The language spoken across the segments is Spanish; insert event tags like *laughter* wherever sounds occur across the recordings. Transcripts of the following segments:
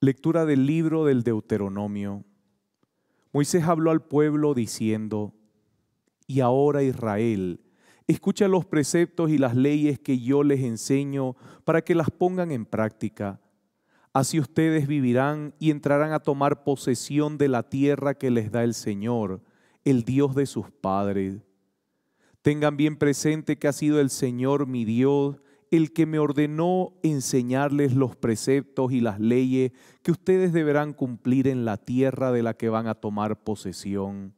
Lectura del libro del Deuteronomio. Moisés habló al pueblo diciendo, Y ahora Israel, escucha los preceptos y las leyes que yo les enseño para que las pongan en práctica. Así ustedes vivirán y entrarán a tomar posesión de la tierra que les da el Señor, el Dios de sus padres. Tengan bien presente que ha sido el Señor mi Dios, el que me ordenó enseñarles los preceptos y las leyes que ustedes deberán cumplir en la tierra de la que van a tomar posesión.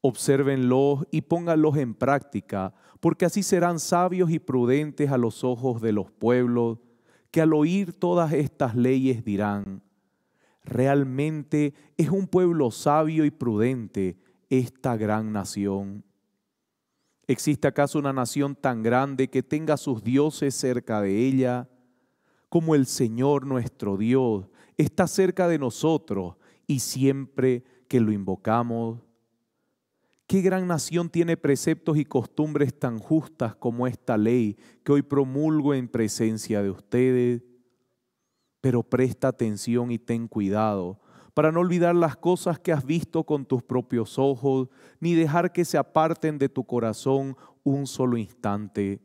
Obsérvenlos y pónganlos en práctica, porque así serán sabios y prudentes a los ojos de los pueblos, que al oír todas estas leyes dirán, realmente es un pueblo sabio y prudente esta gran nación. ¿Existe acaso una nación tan grande que tenga sus dioses cerca de ella? Como el Señor nuestro Dios está cerca de nosotros y siempre que lo invocamos. ¿Qué gran nación tiene preceptos y costumbres tan justas como esta ley que hoy promulgo en presencia de ustedes? Pero presta atención y ten cuidado para no olvidar las cosas que has visto con tus propios ojos, ni dejar que se aparten de tu corazón un solo instante.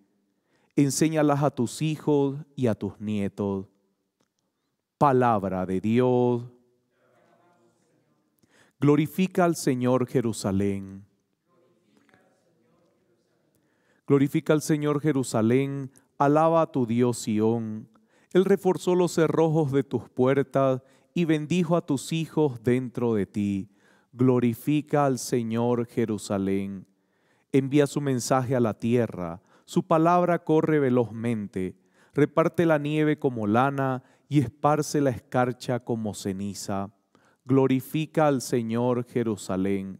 Enséñalas a tus hijos y a tus nietos. Palabra de Dios. Glorifica al Señor Jerusalén. Glorifica al Señor Jerusalén, alaba a tu Dios Sión. Él reforzó los cerrojos de tus puertas y bendijo a tus hijos dentro de ti. Glorifica al Señor Jerusalén. Envía su mensaje a la tierra, su palabra corre velozmente, reparte la nieve como lana y esparce la escarcha como ceniza. Glorifica al Señor Jerusalén.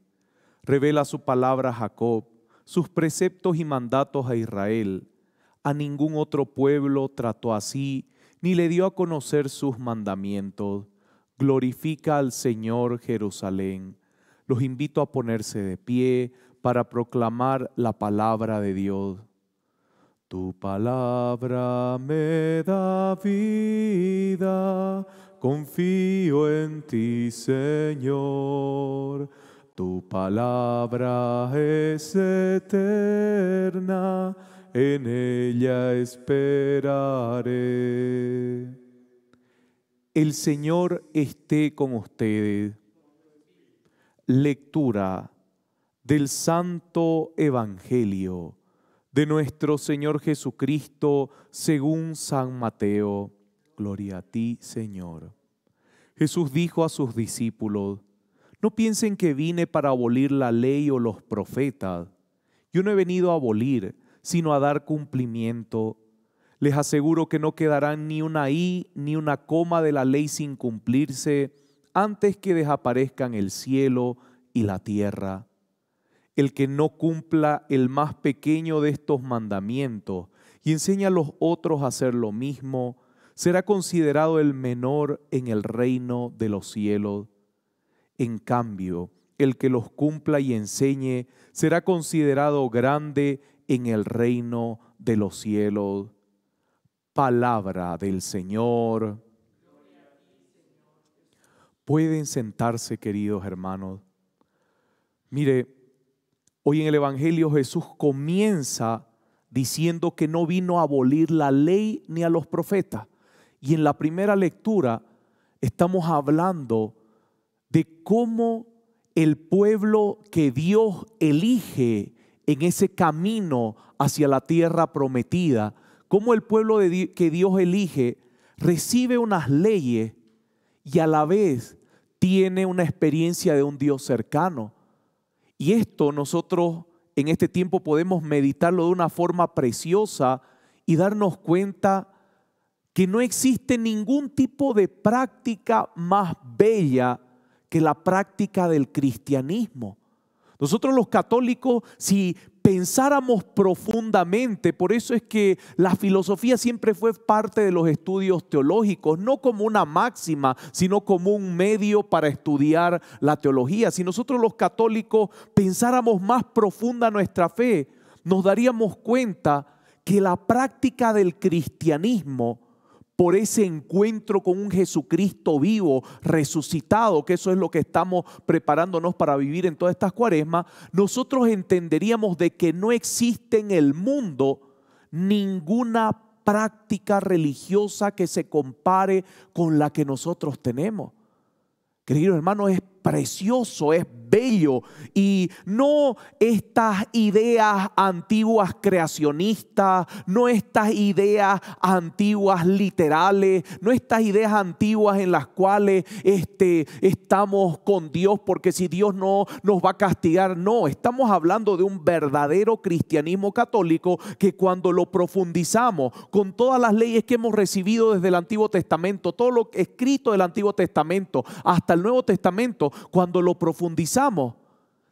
Revela su palabra a Jacob, sus preceptos y mandatos a Israel. A ningún otro pueblo trató así, ni le dio a conocer sus mandamientos Glorifica al Señor Jerusalén. Los invito a ponerse de pie para proclamar la palabra de Dios. Tu palabra me da vida, confío en ti, Señor. Tu palabra es eterna, en ella esperaré. El Señor esté con ustedes. Lectura del Santo Evangelio de nuestro Señor Jesucristo según San Mateo. Gloria a ti, Señor. Jesús dijo a sus discípulos, no piensen que vine para abolir la ley o los profetas. Yo no he venido a abolir, sino a dar cumplimiento. Les aseguro que no quedarán ni una i ni una coma de la ley sin cumplirse antes que desaparezcan el cielo y la tierra. El que no cumpla el más pequeño de estos mandamientos y enseña a los otros a hacer lo mismo, será considerado el menor en el reino de los cielos. En cambio, el que los cumpla y enseñe será considerado grande en el reino de los cielos palabra del Señor. Pueden sentarse, queridos hermanos. Mire, hoy en el Evangelio Jesús comienza diciendo que no vino a abolir la ley ni a los profetas. Y en la primera lectura estamos hablando de cómo el pueblo que Dios elige en ese camino hacia la tierra prometida, cómo el pueblo que Dios elige recibe unas leyes y a la vez tiene una experiencia de un Dios cercano. Y esto nosotros en este tiempo podemos meditarlo de una forma preciosa y darnos cuenta que no existe ningún tipo de práctica más bella que la práctica del cristianismo. Nosotros los católicos, si pensáramos profundamente, por eso es que la filosofía siempre fue parte de los estudios teológicos, no como una máxima, sino como un medio para estudiar la teología. Si nosotros los católicos pensáramos más profunda nuestra fe, nos daríamos cuenta que la práctica del cristianismo por ese encuentro con un Jesucristo vivo, resucitado, que eso es lo que estamos preparándonos para vivir en todas estas cuaresmas, nosotros entenderíamos de que no existe en el mundo ninguna práctica religiosa que se compare con la que nosotros tenemos. Queridos hermanos, es precioso, es bello y no estas ideas antiguas creacionistas, no estas ideas antiguas literales, no estas ideas antiguas en las cuales este, estamos con Dios porque si Dios no nos va a castigar, no, estamos hablando de un verdadero cristianismo católico que cuando lo profundizamos con todas las leyes que hemos recibido desde el Antiguo Testamento, todo lo escrito del Antiguo Testamento hasta el Nuevo Testamento, cuando lo profundizamos,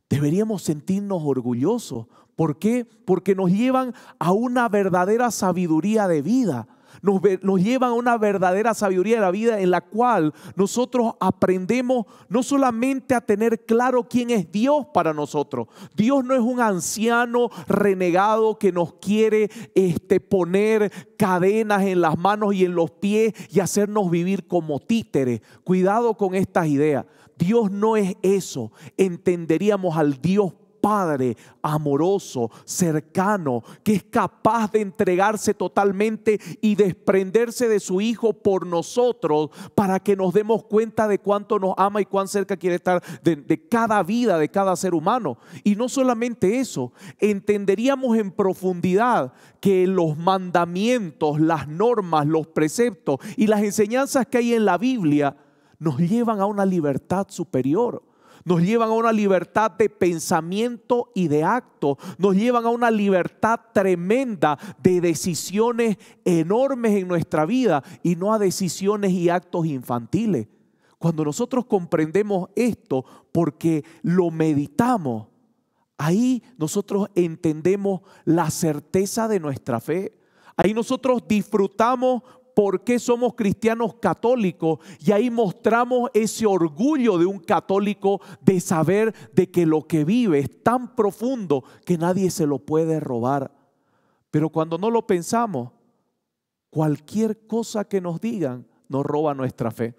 deberíamos sentirnos orgullosos. ¿Por qué? Porque nos llevan a una verdadera sabiduría de vida nos, lleva a una verdadera sabiduría de la vida en la cual nosotros aprendemos no solamente a tener claro quién es Dios para nosotros. Dios no es un anciano renegado que nos quiere este, poner cadenas en las manos y en los pies y hacernos vivir como títeres. Cuidado con estas ideas. Dios no es eso. Entenderíamos al Dios Padre amoroso, cercano, que es capaz de entregarse totalmente y desprenderse de su Hijo por nosotros para que nos demos cuenta de cuánto nos ama y cuán cerca quiere estar de, cada vida, de cada ser humano. Y no solamente eso, entenderíamos en profundidad que los mandamientos, las normas, los preceptos y las enseñanzas que hay en la Biblia nos llevan a una libertad superior nos llevan a una libertad de pensamiento y de acto, nos llevan a una libertad tremenda de decisiones enormes en nuestra vida y no a decisiones y actos infantiles. Cuando nosotros comprendemos esto porque lo meditamos, ahí nosotros entendemos la certeza de nuestra fe. Ahí nosotros disfrutamos porque somos cristianos católicos y ahí mostramos ese orgullo de un católico de saber de que lo que vive es tan profundo que nadie se lo puede robar. Pero cuando no lo pensamos, cualquier cosa que nos digan nos roba nuestra fe.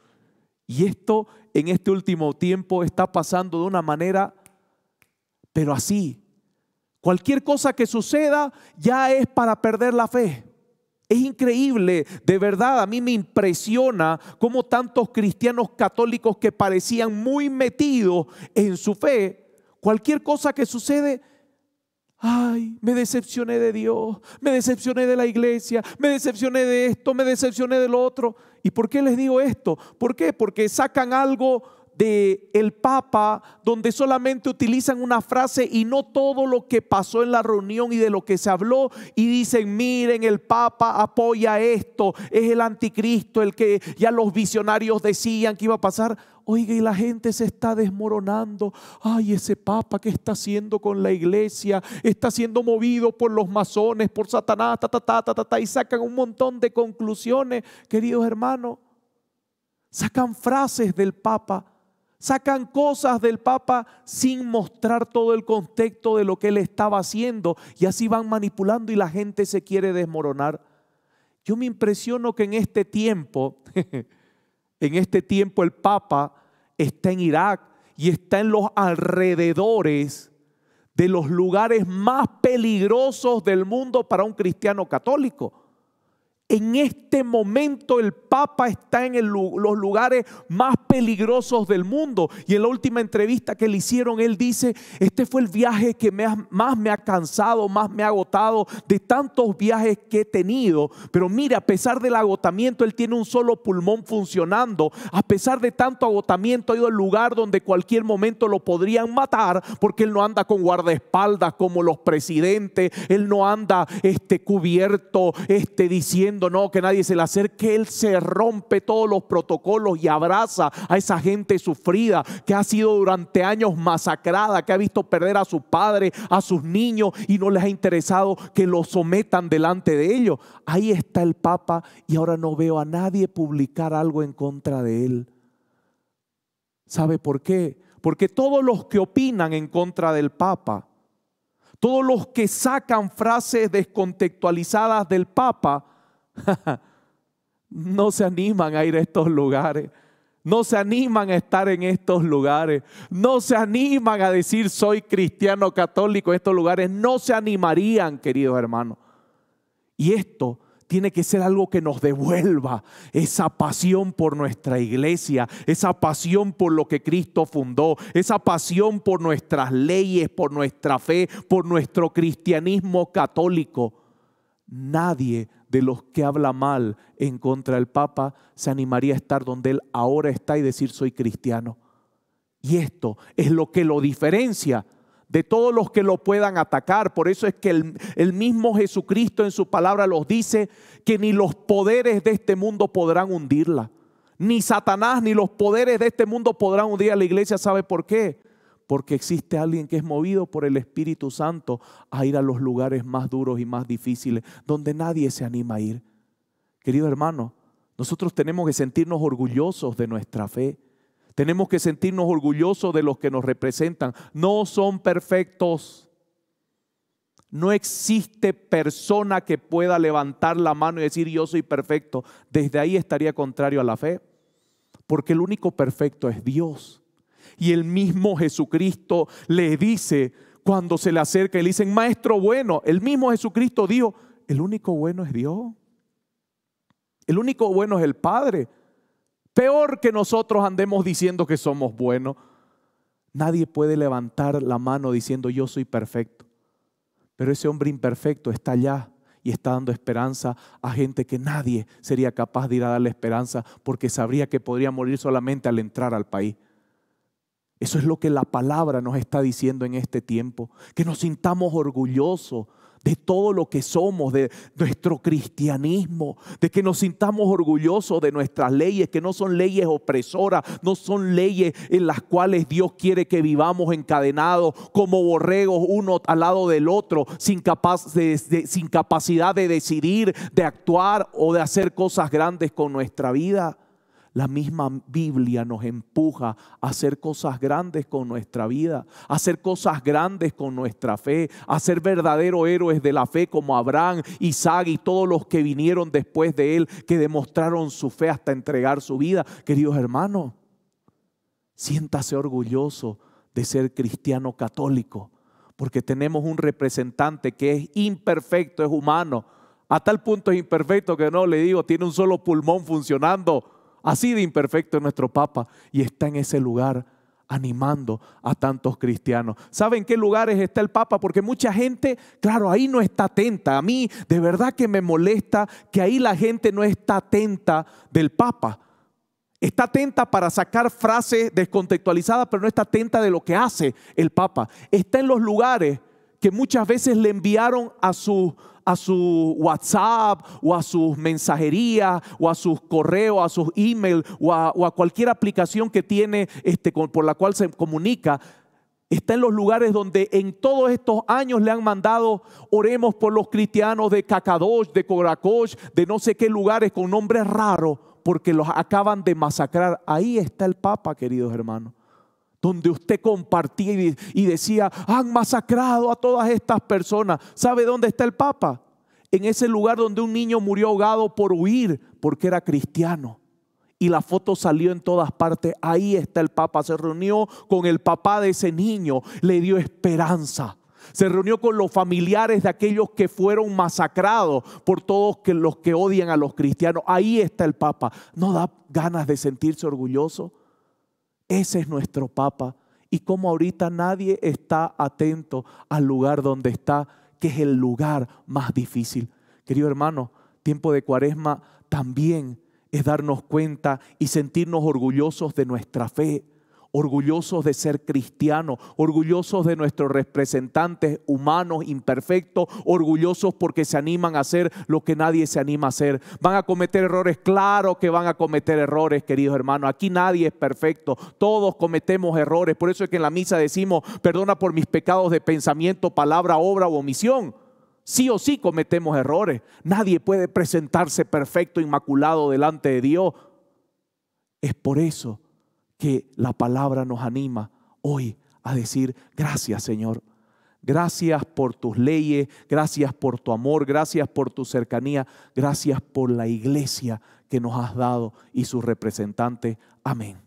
Y esto en este último tiempo está pasando de una manera, pero así. Cualquier cosa que suceda ya es para perder la fe. Es increíble, de verdad, a mí me impresiona cómo tantos cristianos católicos que parecían muy metidos en su fe, cualquier cosa que sucede, ay, me decepcioné de Dios, me decepcioné de la iglesia, me decepcioné de esto, me decepcioné de lo otro. ¿Y por qué les digo esto? ¿Por qué? Porque sacan algo de el Papa, donde solamente utilizan una frase y no todo lo que pasó en la reunión y de lo que se habló y dicen, miren, el Papa apoya esto, es el anticristo, el que ya los visionarios decían que iba a pasar. Oiga, y la gente se está desmoronando. Ay, ese papa que está haciendo con la iglesia, está siendo movido por los masones, por Satanás, ta, ta, ta, ta, y sacan un montón de conclusiones, queridos hermanos. Sacan frases del papa Sacan cosas del Papa sin mostrar todo el contexto de lo que él estaba haciendo y así van manipulando y la gente se quiere desmoronar. Yo me impresiono que en este tiempo, *laughs* en este tiempo el Papa está en Irak y está en los alrededores de los lugares más peligrosos del mundo para un cristiano católico. En este momento el Papa está en los lugares más peligrosos del mundo. Y en la última entrevista que le hicieron, él dice, este fue el viaje que más me ha cansado, más me ha agotado de tantos viajes que he tenido. Pero mire, a pesar del agotamiento, él tiene un solo pulmón funcionando. A pesar de tanto agotamiento, ha ido al lugar donde cualquier momento lo podrían matar porque él no anda con guardaespaldas como los presidentes. Él no anda este, cubierto, este, diciendo no, que nadie se le acerque, Él se rompe todos los protocolos y abraza a esa gente sufrida que ha sido durante años masacrada, que ha visto perder a su padre a sus niños y no les ha interesado que lo sometan delante de ellos. Ahí está el Papa y ahora no veo a nadie publicar algo en contra de él. ¿Sabe por qué? Porque todos los que opinan en contra del Papa, todos los que sacan frases descontextualizadas del Papa, *laughs* no se animan a ir a estos lugares. No se animan a estar en estos lugares. No se animan a decir soy cristiano católico en estos lugares. No se animarían, queridos hermanos. Y esto tiene que ser algo que nos devuelva esa pasión por nuestra iglesia, esa pasión por lo que Cristo fundó, esa pasión por nuestras leyes, por nuestra fe, por nuestro cristianismo católico. Nadie de los que habla mal en contra del Papa, se animaría a estar donde él ahora está y decir soy cristiano. Y esto es lo que lo diferencia de todos los que lo puedan atacar. Por eso es que el, mismo Jesucristo en su palabra los dice que ni los poderes de este mundo podrán hundirla. Ni Satanás ni los poderes de este mundo podrán hundir a la iglesia. ¿Sabe por qué? porque existe alguien que es movido por el Espíritu Santo a ir a los lugares más duros y más difíciles, donde nadie se anima a ir. Querido hermano, nosotros tenemos que sentirnos orgullosos de nuestra fe. Tenemos que sentirnos orgullosos de los que nos representan. No son perfectos. No existe persona que pueda levantar la mano y decir yo soy perfecto. Desde ahí estaría contrario a la fe. Porque el único perfecto es Dios. Y el mismo Jesucristo le dice cuando se le acerca, le dicen, maestro bueno, el mismo Jesucristo dijo, el único bueno es Dios. El único bueno es el Padre. Peor que nosotros andemos diciendo que somos buenos. Nadie puede levantar la mano diciendo yo soy perfecto. Pero ese hombre imperfecto está allá y está dando esperanza a gente que nadie sería capaz de ir a darle esperanza porque sabría que podría morir solamente al entrar al país. Eso es lo que la palabra nos está diciendo en este tiempo, que nos sintamos orgullosos de todo lo que somos, de nuestro cristianismo, de que nos sintamos orgullosos de nuestras leyes, que no son leyes opresoras, no son leyes en las cuales Dios quiere que vivamos encadenados como borregos uno al lado del otro, sin, sin capacidad de decidir, de actuar o de hacer cosas grandes con nuestra vida. La misma Biblia nos empuja a hacer cosas grandes con nuestra vida, a hacer cosas grandes con nuestra fe, a ser verdaderos héroes de la fe como Abraham, Isaac y todos los que vinieron después de él, que demostraron su fe hasta entregar su vida. Queridos hermanos, siéntase orgulloso de ser cristiano católico, porque tenemos un representante que es imperfecto, es humano, a tal punto es imperfecto que no le digo, tiene un solo pulmón funcionando Así de imperfecto es nuestro Papa y está en ese lugar animando a tantos cristianos. ¿Saben qué lugares está el Papa? Porque mucha gente, claro, ahí no está atenta. A mí de verdad que me molesta que ahí la gente no está atenta del Papa. Está atenta para sacar frases descontextualizadas, pero no está atenta de lo que hace el Papa. Está en los lugares que muchas veces le enviaron a, su, a su WhatsApp o a sus mensajerías o a sus correos, a sus email o a, cualquier aplicación que tiene este, con, por la cual se comunica, está en los lugares donde en todos estos años le han mandado, oremos por los cristianos de Kakadosh, de Coracosh, de no sé qué lugares con nombres raros, porque los acaban de masacrar. Ahí está el Papa, queridos hermanos donde usted compartía y, decía, han masacrado a todas estas personas. ¿Sabe dónde está el Papa? En ese lugar donde un niño murió ahogado por huir, porque era cristiano y la foto salió en todas partes. Ahí está el Papa. Se reunió con el papá de ese niño, le dio esperanza. Se reunió con los familiares de aquellos que fueron masacrados por todos los que odian a los cristianos. Ahí está el Papa. ¿No da ganas de sentirse orgulloso? Ese es nuestro Papa. Y como ahorita nadie está atento al lugar donde está, que es el lugar más difícil. Querido hermano, tiempo de cuaresma también es darnos cuenta y sentirnos orgullosos de nuestra fe orgullosos de ser cristianos, orgullosos de nuestros representantes humanos imperfectos, orgullosos porque se animan a hacer lo que nadie se anima a hacer. Van a cometer errores, claro que van a cometer errores, queridos hermanos. Aquí nadie es perfecto, todos cometemos errores. Por eso es que en la misa decimos, perdona por mis pecados de pensamiento, palabra, obra o omisión. Sí o sí cometemos errores. Nadie puede presentarse perfecto, inmaculado delante de Dios. Es por eso que la palabra nos anima hoy a decir gracias Señor. Gracias por tus leyes, gracias por tu amor, gracias por tu cercanía, gracias por la iglesia que nos has dado y su representante. Amén.